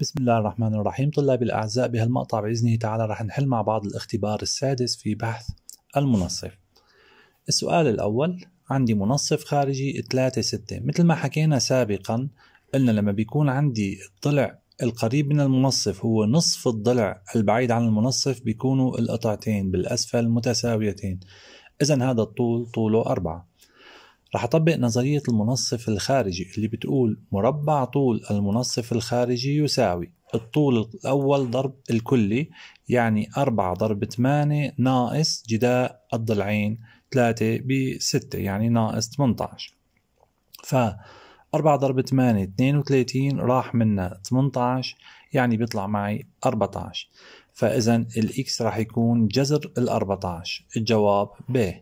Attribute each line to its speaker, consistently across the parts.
Speaker 1: بسم الله الرحمن الرحيم طلابي الأعزاء بهالمقطع بإذنه تعالى رح نحل مع بعض الاختبار السادس في بحث المنصف السؤال الأول عندي منصف خارجي 3 6 مثل ما حكينا سابقا قلنا لما بيكون عندي الضلع القريب من المنصف هو نصف الضلع البعيد عن المنصف بيكونوا القطعتين بالأسفل متساويتين إذا هذا الطول طوله 4 رح أطبق نظرية المنصف الخارجي اللي بتقول مربع طول المنصف الخارجي يساوي الطول الأول ضرب الكلي يعني 4 ضرب 8 ناقص جداء الضلعين 3 ب 6 يعني ناقص 18 ف 4 ضرب 8 32 راح منا 18 يعني بيطلع معي 14 فإذا الإكس راح يكون جذر ال 14 الجواب ب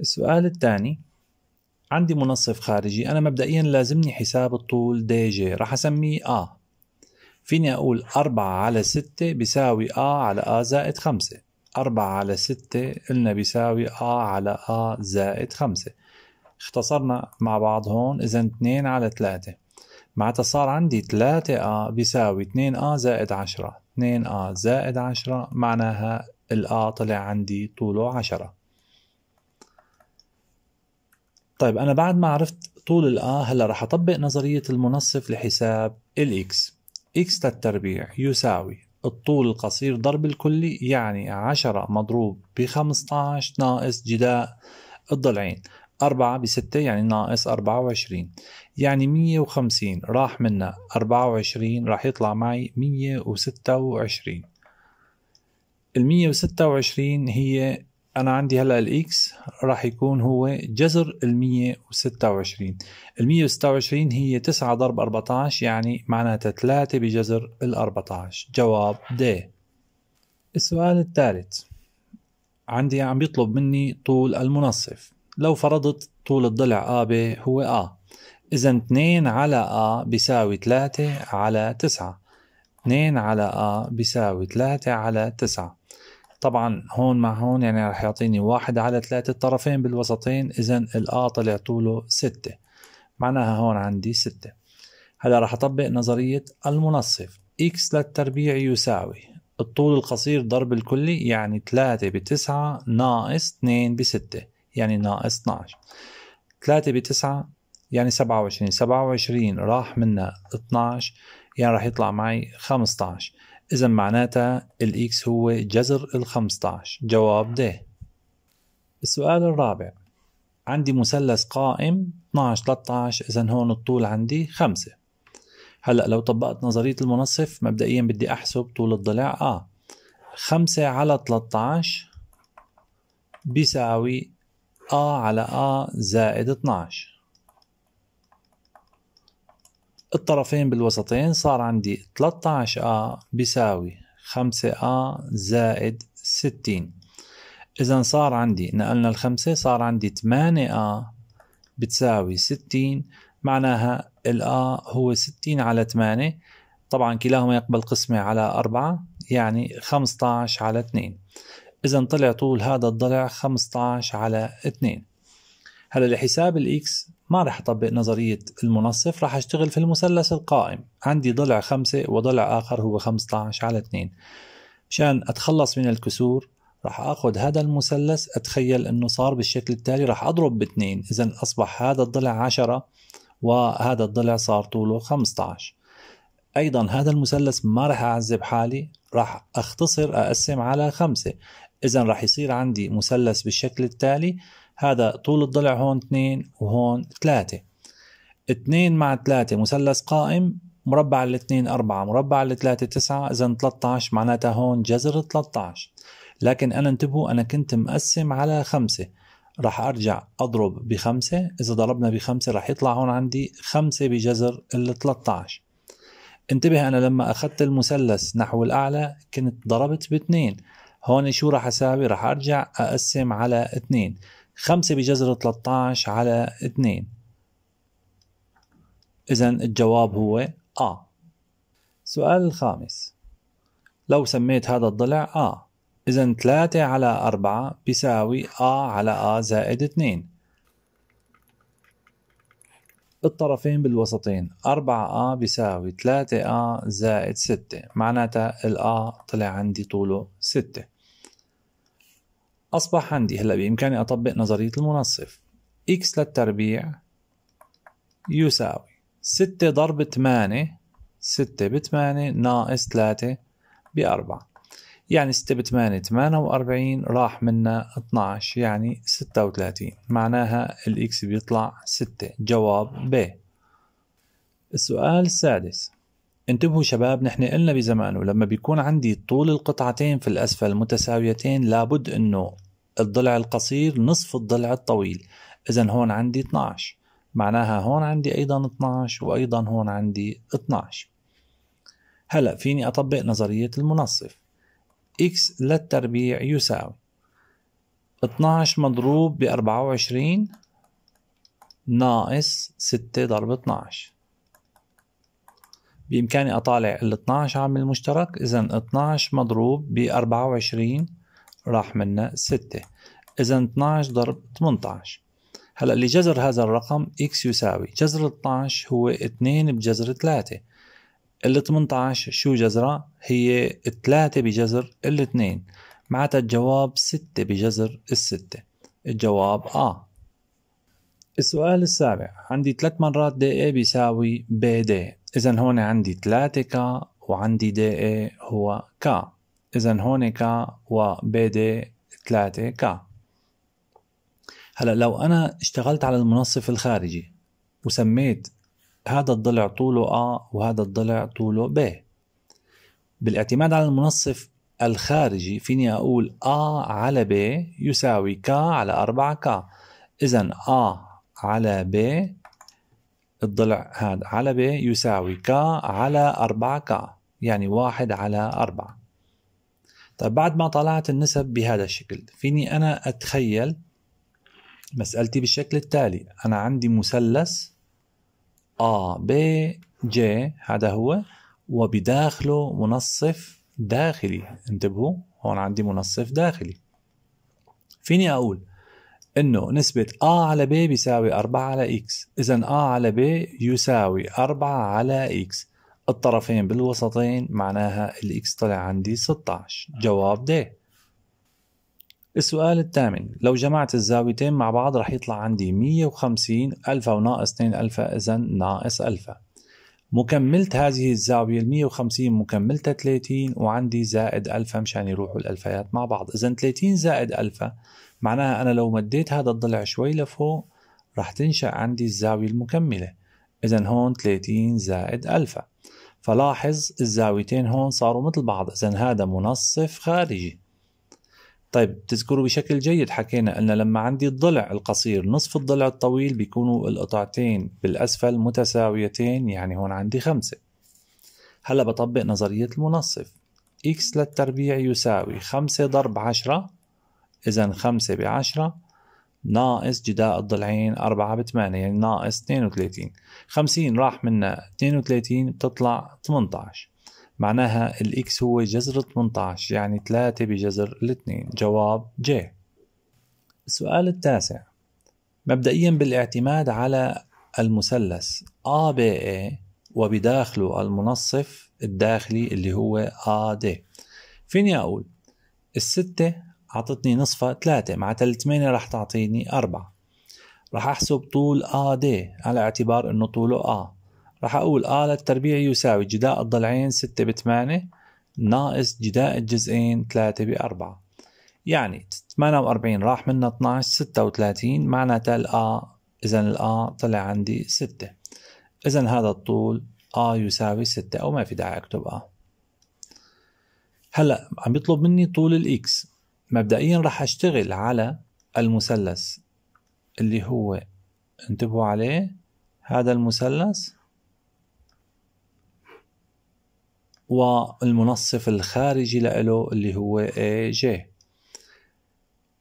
Speaker 1: السؤال الثاني عندي منصف خارجي أنا مبدئيا لازمني حساب الطول دي جي راح أسميه آ فيني أقول 4 على 6 بيساوي آ على آ زائد 5 4 على 6 قلنا بيساوي آ على آ زائد 5 اختصرنا مع بعض هون إذا 2 على 3 معناتها صار عندي 3 آ بيساوي 2 آ زائد 10 2 آ زائد 10 معناها الآ طلع عندي طوله 10 طيب أنا بعد ما عرفت طول الآ هلا رح أطبق نظرية المنصف لحساب الإكس إكس للتربيع يساوي الطول القصير ضرب الكلي يعني 10 مضروب ب 15 ناقص جداء الضلعين 4 ب 6 يعني ناقص 24 يعني 150 راح منا 24 راح يطلع معي 126 ال 126 هي انا عندي هلا الاكس راح يكون هو جذر ال 126 ال 126 هي 9 ضرب 14 يعني معناتها 3 بجذر ال 14 جواب د السؤال الثالث عندي عم بيطلب مني طول المنصف لو فرضت طول الضلع AB هو A إذا 2 على A بيساوي 3 على 9 2 على A بيساوي 3 على 9 طبعا هون مع هون يعني رح يعطيني واحد على ثلاثة الطرفين بالوسطين إذا الآ طلع طوله ستة معناها هون عندي ستة هلا رح أطبق نظرية المنصف إكس للتربيع يساوي الطول القصير ضرب الكلي يعني ثلاثة بتسعة ناقص اثنين بستة يعني ناقص 12 ثلاثة بتسعة يعني سبعة وعشرين سبعة وعشرين راح منا 12 يعني راح يطلع معي 15 إذا معناتها الإكس هو جذر ال 15 جواب د السؤال الرابع عندي مثلث قائم 12 13 إذا هون الطول عندي 5 هلا لو طبقت نظرية المنصف مبدئيا بدي أحسب طول الضلع آ آه 5 على 13 بيساوي آ على آ زائد 12 الطرفين بالوسطين صار عندي 13 آ بيساوي 5 آ زائد 60 إذا صار عندي نقلنا الخمسة صار عندي 8 آ بتساوي 60 معناها الآ هو 60 على 8 طبعا كلاهما يقبل قسمة على 4 يعني 15 على 2 إذا طلع طول هذا الضلع 15 على 2 هلا لحساب الإكس ما رح أطبق نظرية المنصف رح أشتغل في المثلث القائم عندي ضلع خمسة وضلع آخر هو 15 على 2 مشان أتخلص من الكسور رح أخذ هذا المثلث أتخيل أنه صار بالشكل التالي رح أضرب باثنين إذا أصبح هذا الضلع عشرة وهذا الضلع صار طوله 15 أيضا هذا المثلث ما رح أعذب حالي رح أختصر أقسم على خمسة إذا رح يصير عندي مثلث بالشكل التالي هذا طول الضلع هون اثنين وهون ثلاثة اثنين مع ثلاثة مثلث قائم مربع على الاثنين أربعة مربع على تسعة إذا 13 معناتها هون جذر 13 لكن أنا انتبهوا أنا كنت مقسم على خمسة راح أرجع أضرب بخمسة إذا ضربنا بخمسة راح يطلع هون عندي خمسة بجذر ال انتبه أنا لما أخذت المثلث نحو الأعلى كنت ضربت باثنين هون شو راح أساوي راح أرجع أقسم على اثنين خمسة بجذر 13 على 2 إذا الجواب هو آ سؤال الخامس لو سميت هذا الضلع آ إذا 3 على 4 بيساوي آ على آ زائد 2 الطرفين بالوسطين 4A بيساوي 3A زائد 6 معناتها الA طلع عندي طوله 6 أصبح عندي هلا بإمكاني أطبق نظرية المنصف اكس للتربيع يساوي 6 ضرب 8 6 ب 8 ناقص 3 ب 4 يعني 6 ب 8 48 راح منا 12 يعني 36 معناها الاكس بيطلع 6 جواب ب السؤال السادس انتبهوا شباب نحن قلنا بزمانه لما بيكون عندي طول القطعتين في الأسفل متساويتين لابد أنه الضلع القصير نصف الضلع الطويل إذا هون عندي 12 معناها هون عندي أيضا 12 وأيضا هون عندي 12 هلأ فيني أطبق نظرية المنصف x للتربيع يساوي 12 مضروب ب 24 ناقص 6 ضرب 12 بإمكاني أطالع ال 12 عامل مشترك إذا 12 مضروب ب 24 راح منا 6 إذا 12 ضرب 18 هلا لجذر هذا الرقم إكس يساوي جذر 12 هو 2 بجذر 3 ال 18 شو جذرها؟ هي 3 بجذر ال 2 معناتها الجواب 6 بجذر الستة الجواب آه السؤال السابع عندي تلات مرات دي اي بيساوي بي دي إذا هون عندي 3 ك وعندي دي اي هو ك إذا هون كا وبي دي 3 كا هلا لو أنا اشتغلت على المنصف الخارجي وسميت هذا الضلع طوله A وهذا الضلع طوله B بالاعتماد على المنصف الخارجي فيني أقول A على B يساوي K على 4K إذا A على B الضلع هذا على B يساوي K على 4K يعني 1 على 4 طيب بعد ما طلعت النسب بهذا الشكل فيني أنا أتخيل مسألتي بالشكل التالي أنا عندي مثلث A B J هذا هو وبداخله منصف داخلي انتبهوا هون عندي منصف داخلي فيني أقول انه نسبة A على B بيساوي 4 على X اذا A على B يساوي 4 على X الطرفين بالوسطين معناها الإكس طلع عندي 16 جواب د السؤال الثامن لو جمعت الزاويتين مع بعض رح يطلع عندي 150 ألفا وناقص 2 ألفا إذا ناقص ألفا مكملة هذه الزاوية ال 150 مكملتها 30 وعندي زائد ألفا مشان يروحوا الألفيات مع بعض إذا 30 زائد ألفا معناها أنا لو مديت هذا الضلع شوي لفوق رح تنشأ عندي الزاوية المكملة إذا هون 30 زائد ألفا فلاحظ الزاويتين هون صاروا مثل بعض إذا هذا منصف خارجي طيب تذكروا بشكل جيد حكينا قلنا لما عندي الضلع القصير نصف الضلع الطويل بيكونوا القطعتين بالأسفل متساويتين يعني هون عندي خمسة هلا بطبق نظرية المنصف x للتربيع يساوي خمسة ضرب عشرة إذا خمسة بعشرة ناقص جداء الضلعين 4 ب 8 يعني ناقص 32 50 راح منا 32 بتطلع 18 معناها الاكس هو جذر 18 يعني 3 بجذر الاثنين جواب ج السؤال التاسع مبدئيا بالاعتماد على المثلث ABA وبداخله المنصف الداخلي اللي هو AD فيني أقول الستة أعطتني نصفها ثلاثة مع تلتمينة رح تعطيني أربعة رح أحسب طول آ دي على اعتبار أنه طوله آ رح أقول آ للتربيع يساوي جداء الضلعين ستة بثمانية ناقص جداء الجزئين ثلاثة بأربعة يعني 48 راح منا 12 36 معناتها الآ إذا الآ طلع عندي 6 إذا هذا الطول آ يساوي 6 أو ما في داعي أكتب آ هلا عم يطلب مني طول الإكس مبدئيا رح اشتغل على المثلث اللي هو انتبهوا عليه هذا المثلث والمنصف الخارجي له اللي هو AJ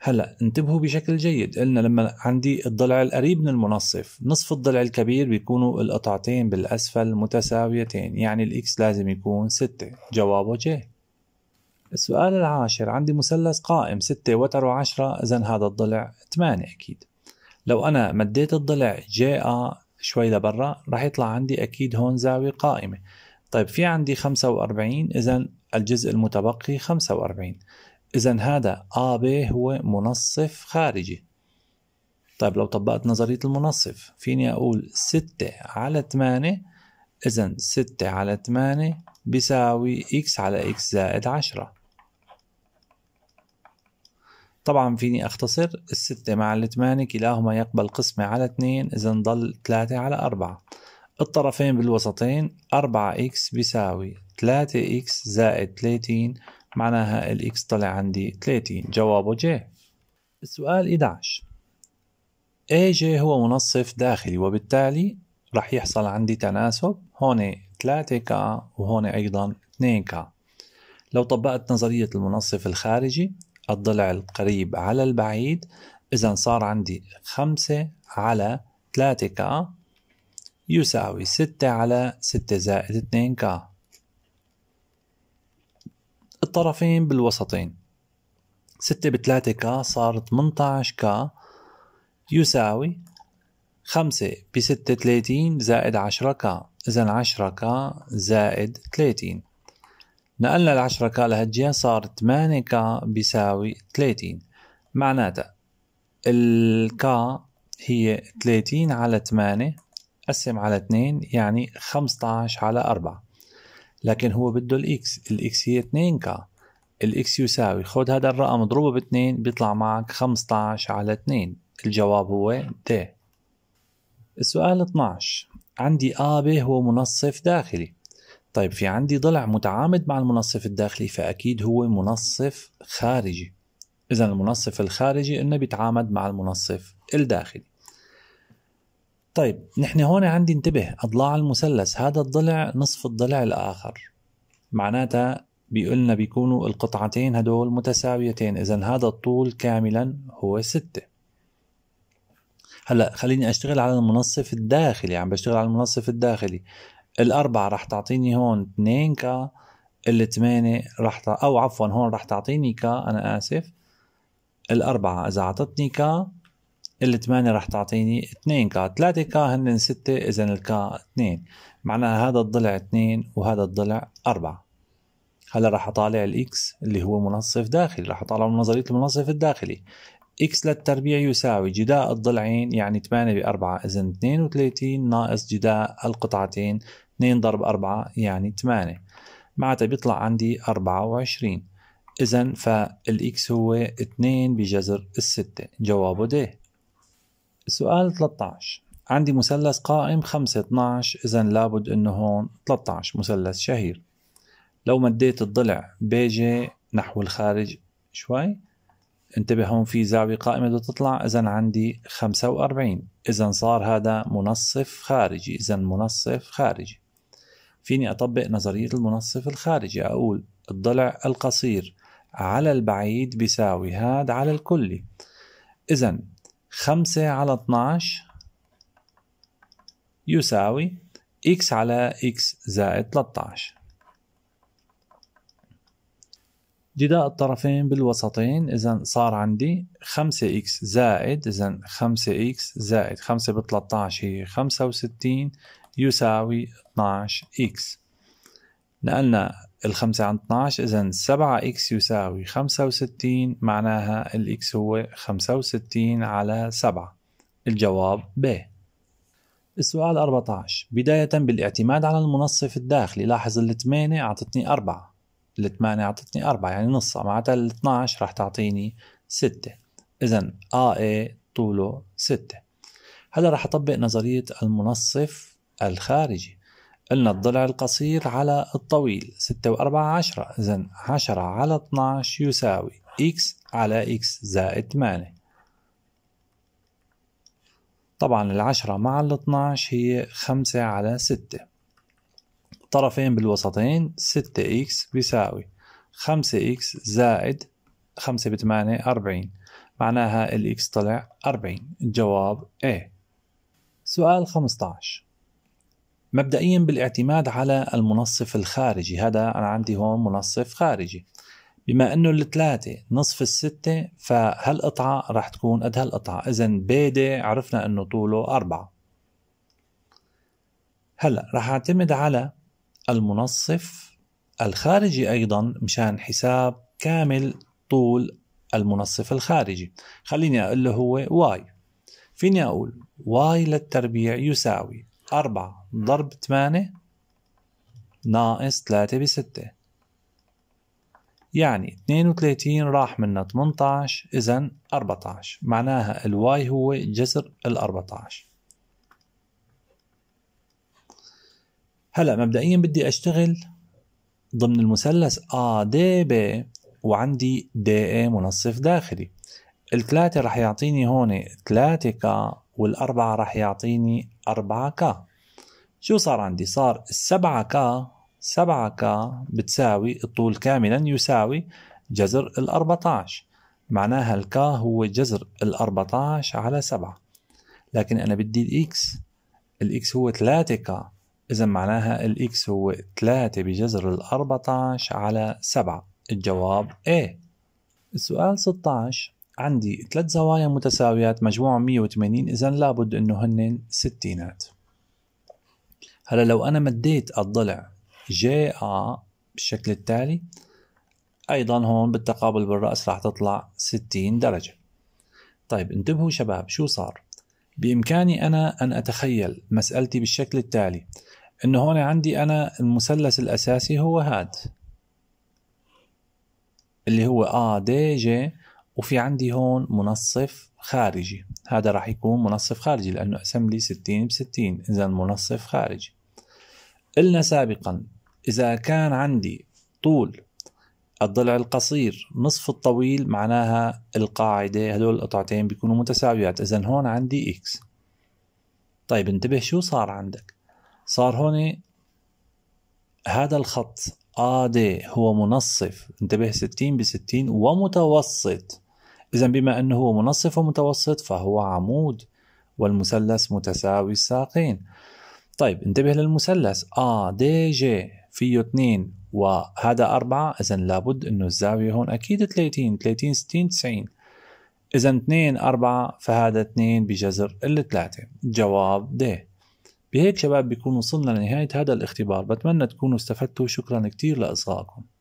Speaker 1: هلا انتبهوا بشكل جيد قلنا لما عندي الضلع القريب من المنصف نصف الضلع الكبير بيكونوا القطعتين بالأسفل متساويتين يعني الإكس لازم يكون 6 جوابه جي السؤال العاشر عندي مثلث قائم ستة وتر وعشرة إذا هذا الضلع ثمانية أكيد لو أنا مديت الضلع جي أ شوي لبرا راح يطلع عندي أكيد هون زاوية قائمة طيب في عندي خمسة وأربعين إذا الجزء المتبقي خمسة وأربعين إذا هذا آ ب هو منصف خارجي طيب لو طبقت نظرية المنصف فيني أقول ستة على ثمانية إذا ستة على ثمانية بيساوي إكس على إكس زائد عشرة طبعا فيني أختصر الستة مع الثمانية كلاهما يقبل قسمة على اثنين إذا نضل ثلاثة على أربعة الطرفين بالوسطين أربعة إكس بيساوي ثلاثة إكس زائد ثلاثين معناها الإكس طلع عندي ثلاثين جوابه جي السؤال 11 جي هو منصف داخلي وبالتالي رح يحصل عندي تناسب هون 3 كا وهون أيضا 2 كا لو طبقت نظرية المنصف الخارجي الضلع القريب على البعيد إذا صار عندي خمسة على 3 ك يساوي 6 على 6 زائد 2 ك الطرفين بالوسطين 6 ب 3 ك صار 18 ك يساوي 5 ب 6 30 زائد 10 ك إذا 10 ك زائد 30 نقلنا العشرة كا لهالجهة صار 8 كا بيساوي 30 معناتها الكا هي 30 على 8 قسم على 2 يعني 15 على 4 لكن هو بده الاكس الاكس هي 2 كا الاكس يساوي خد هذا الرقم اضربه ب 2 بيطلع معك 15 على 2 الجواب هو د السؤال 12 عندي ا ب هو منصف داخلي طيب في عندي ضلع متعامد مع المنصف الداخلي فأكيد هو منصف خارجي إذا المنصف الخارجي إنه بيتعامد مع المنصف الداخلي طيب نحن هون عندي انتبه أضلاع المثلث هذا الضلع نصف الضلع الآخر معناتها بيقولنا بيكونوا القطعتين هدول متساويتين إذا هذا الطول كاملا هو ستة هلا خليني اشتغل على المنصف الداخلي عم يعني بشتغل على المنصف الداخلي الأربعة رح تعطيني هون 2 ك الثمانية رح ت... أو عفوا هون رح تعطيني ك أنا آسف الأربعة إذا أعطتني ك الثمانية رح تعطيني 2 ك 3 ك هن 6 إذا الكا 2 معناها هذا الضلع 2 وهذا الضلع 4 هلا رح أطالع الإكس اللي هو منصف داخلي رح أطالع من نظرية المنصف الداخلي إكس للتربيع يساوي جداء الضلعين يعني 8 ب 4 إذا 32 ناقص جداء القطعتين 2 ضرب 4 يعني 8 معناتها بيطلع عندي 24 إذا فالإكس هو 2 بجذر ال 6 جوابه ده السؤال 13 عندي مثلث قائم 5 12 إذا لابد إنه هون 13 مثلث شهير لو مديت الضلع بيجي نحو الخارج شوي انتبه هون في زاوية قائمة بدها تطلع إذا عندي 45 إذا صار هذا منصف خارجي إذا منصف خارجي فيني أطبق نظرية المنصف الخارجي أقول الضلع القصير على البعيد بيساوي هاد على الكلي إذا خمسة على 12 يساوي x على x زائد 13 جداء الطرفين بالوسطين إذا صار عندي 5x زائد إذا 5x زائد 5 ب 13 هي 65 يساوي 12 اكس نقلنا الخمسة عن 12 إذا إكس يساوي 65 معناها الإكس هو 65 على 7 الجواب ب السؤال 14 بداية بالاعتماد على المنصف الداخلي لاحظ ال 8 أعطتني 4 ال 8 أعطتني 4 يعني نصها معناتها ال 12 رح تعطيني 6 إذا AA طوله 6 هلا رح أطبق نظرية المنصف الخارجي قلنا الضلع القصير على الطويل 6 و 4 10 إذا 10 على 12 يساوي x على x زائد 8 طبعا العشرة مع ال 12 هي 5 على 6 طرفين بالوسطين 6x بيساوي 5x زائد 5 ب 8 40 معناها الاكس طلع 40 الجواب A سؤال 15 مبدئيا بالاعتماد على المنصف الخارجي هذا أنا عندي هون منصف خارجي بما أنه الثلاثة نصف الستة فهالقطعة راح تكون قد هالقطعة إذا بيدي عرفنا أنه طوله أربعة هلا راح أعتمد على المنصف الخارجي أيضا مشان حساب كامل طول المنصف الخارجي خليني أقول له هو واي فيني أقول واي للتربيع يساوي أربعة ضرب ثمانية ناقص ثلاثة بستة يعني 32 راح منا 18 إذا 14 معناها الواي هو جسر ال 14 هلا مبدئيا بدي أشتغل ضمن المثلث ب وعندي دي DA منصف داخلي الثلاثة راح يعطيني هون 3 ك والأربعة راح يعطيني أربعة كا شو صار عندي صار السبعة كا سبعة كا بتساوي الطول كاملا يساوي جذر الأربعة معناها الكا هو جذر الأربعة على سبعة لكن أنا بدي الإكس الإكس هو ثلاثة كا إذا معناها الإكس هو ثلاثة بجذر الأربعة على سبعة الجواب إيه السؤال 16 عندي ثلاث زوايا متساويات مجموعهم 180 إذا لابد إنه هن ستينات هلا لو أنا مديت الضلع جي ا بالشكل التالي أيضا هون بالتقابل بالرأس راح تطلع 60 درجة طيب انتبهوا شباب شو صار بإمكاني أنا أن أتخيل مسألتي بالشكل التالي إنه هون عندي أنا المثلث الأساسي هو هاد اللي هو ا دي جي وفي عندي هون منصف خارجي هذا راح يكون منصف خارجي لأنه قسم لي 60 ب 60 إذا منصف خارجي قلنا سابقا إذا كان عندي طول الضلع القصير نصف الطويل معناها القاعدة هدول القطعتين بيكونوا متساويات إذا هون عندي إكس طيب انتبه شو صار عندك صار هون هذا الخط AD هو منصف انتبه 60 ب 60 ومتوسط إذا بما أنه منصف ومتوسط فهو عمود والمثلث متساوي الساقين طيب انتبه للمثلث آ دي جي فيه 2 وهذا 4 إذا لابد أنه الزاوية هون أكيد 30 30 60 90 إذا 2 4 فهذا 2 بجذر ال 3 جواب د بهيك شباب بيكون وصلنا لنهاية هذا الاختبار بتمنى تكونوا استفدتوا شكرا كتير لإصغائكم